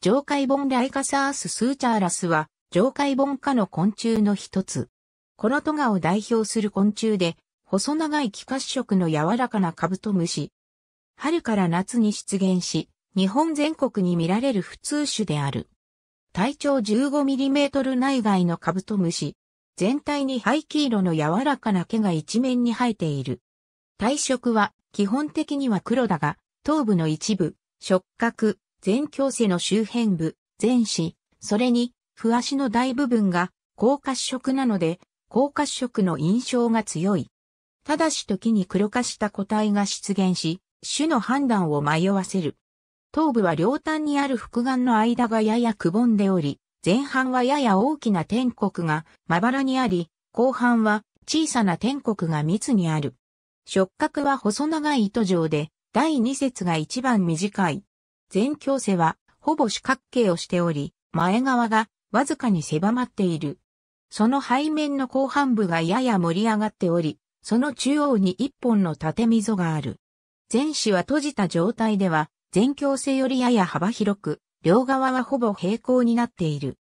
上海本ライカサーススーチャーラスは、上海本科の昆虫の一つ。このトガを代表する昆虫で、細長い気褐色の柔らかなカブトムシ。春から夏に出現し、日本全国に見られる普通種である。体長1 5トル内外のカブトムシ。全体に灰黄色の柔らかな毛が一面に生えている。体色は基本的には黒だが、頭部の一部、触覚、全教世の周辺部、全市、それに、不足の大部分が、高褐色なので、高褐色の印象が強い。ただし時に黒化した個体が出現し、種の判断を迷わせる。頭部は両端にある複眼の間がややくぼんでおり、前半はやや大きな天国がまばらにあり、後半は小さな天国が密にある。触覚は細長い糸状で、第二節が一番短い。全強背はほぼ四角形をしており、前側がわずかに狭まっている。その背面の後半部がやや盛り上がっており、その中央に一本の縦溝がある。前肢は閉じた状態では、全強性よりやや幅広く、両側はほぼ平行になっている。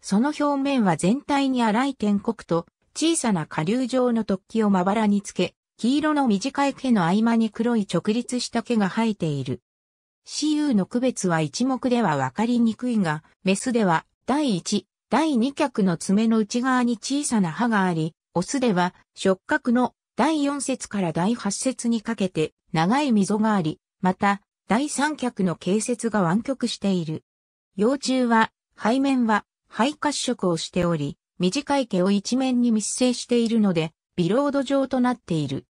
その表面は全体に荒い天国と小さな下流状の突起をまばらにつけ、黄色の短い毛の合間に黒い直立した毛が生えている。CU の区別は一目ではわかりにくいが、メスでは第1、第2脚の爪の内側に小さな歯があり、オスでは触覚の第4節から第8節にかけて長い溝があり、また第3脚の形節が湾曲している。幼虫は背面は肺褐色をしており、短い毛を一面に密生しているので、ビロード状となっている。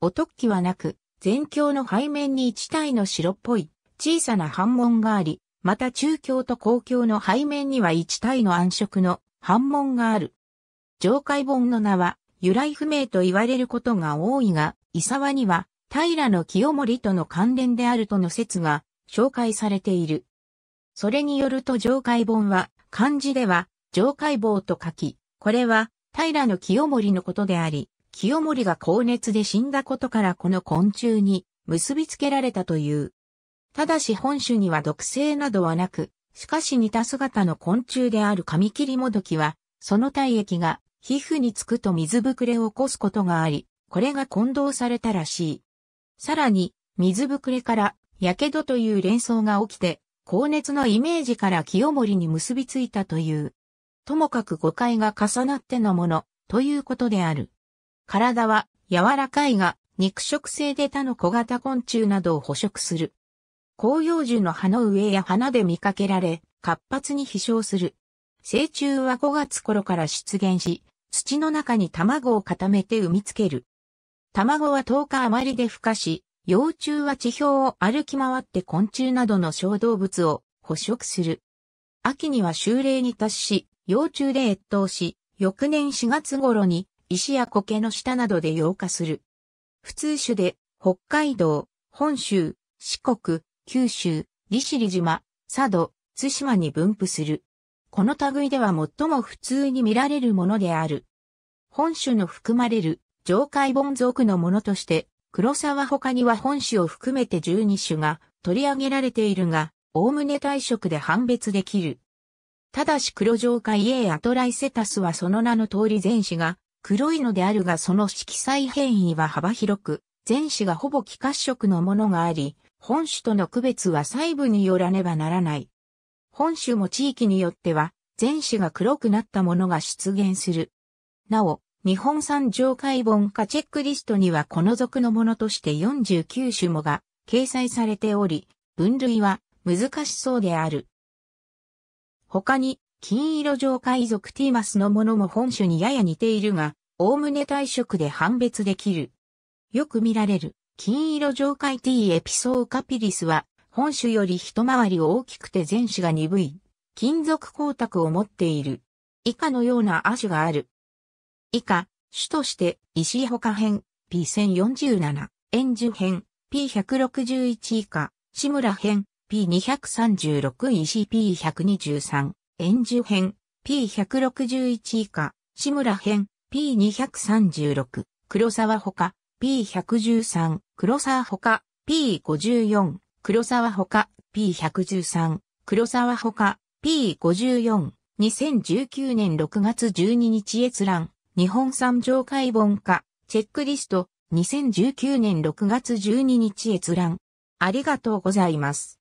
おとっきはなく、全鏡の背面に一体の白っぽい小さな反門があり、また中京と公共の背面には一体の暗色の反門がある。上海本の名は由来不明と言われることが多いが、伊沢には平の清盛との関連であるとの説が紹介されている。それによると上海本は漢字では上海棒と書き、これは平の清盛のことであり、清盛が高熱で死んだことからこの昆虫に結びつけられたという。ただし本種には毒性などはなく、しかし似た姿の昆虫であるカミキリモドキは、その体液が皮膚につくと水ぶくれを起こすことがあり、これが混同されたらしい。さらに、水ぶくれから、火傷という連想が起きて、高熱のイメージから清盛に結びついたという。ともかく誤解が重なってのもの、ということである。体は柔らかいが、肉食性で他の小型昆虫などを捕食する。紅葉樹の葉の上や花で見かけられ、活発に飛翔する。成虫は5月頃から出現し、土の中に卵を固めて産みつける。卵は10日余りで孵化し、幼虫は地表を歩き回って昆虫などの小動物を捕食する。秋には修齢に達し、幼虫で越冬し、翌年4月頃に石や苔の下などで溶化する。普通種で北海道、本州、四国、九州、利尻島、佐渡、津島に分布する。この類では最も普通に見られるものである。本種の含まれる上海盆属のものとして、黒沢他には本種を含めて12種が取り上げられているが、概ね体色で判別できる。ただし黒上海 A アトライセタスはその名の通り全種が黒いのであるがその色彩変異は幅広く、全種がほぼ気褐色のものがあり、本種との区別は細部によらねばならない。本種も地域によっては、全種が黒くなったものが出現する。なお、日本産上海本化チェックリストにはこの属のものとして49種もが掲載されており、分類は難しそうである。他に、金色上海属ティーマスのものも本種にやや似ているが、おおむね体色で判別できる。よく見られる。金色上海 T エピソーカピリスは、本種より一回り大きくて前肢が鈍い、金属光沢を持っている。以下のような亜種がある。以下、種として、石ほか編、P1047、円樹編、P161 以下、志村編、P236 石 P123、円樹編、P161 以下、志村編、P236、黒沢ほか、P113、黒沢ほか、P54、黒沢ほか、P113、黒沢ほか、P54、2019年6月12日閲覧、日本産上海本化、チェックリスト、2019年6月12日閲覧。ありがとうございます。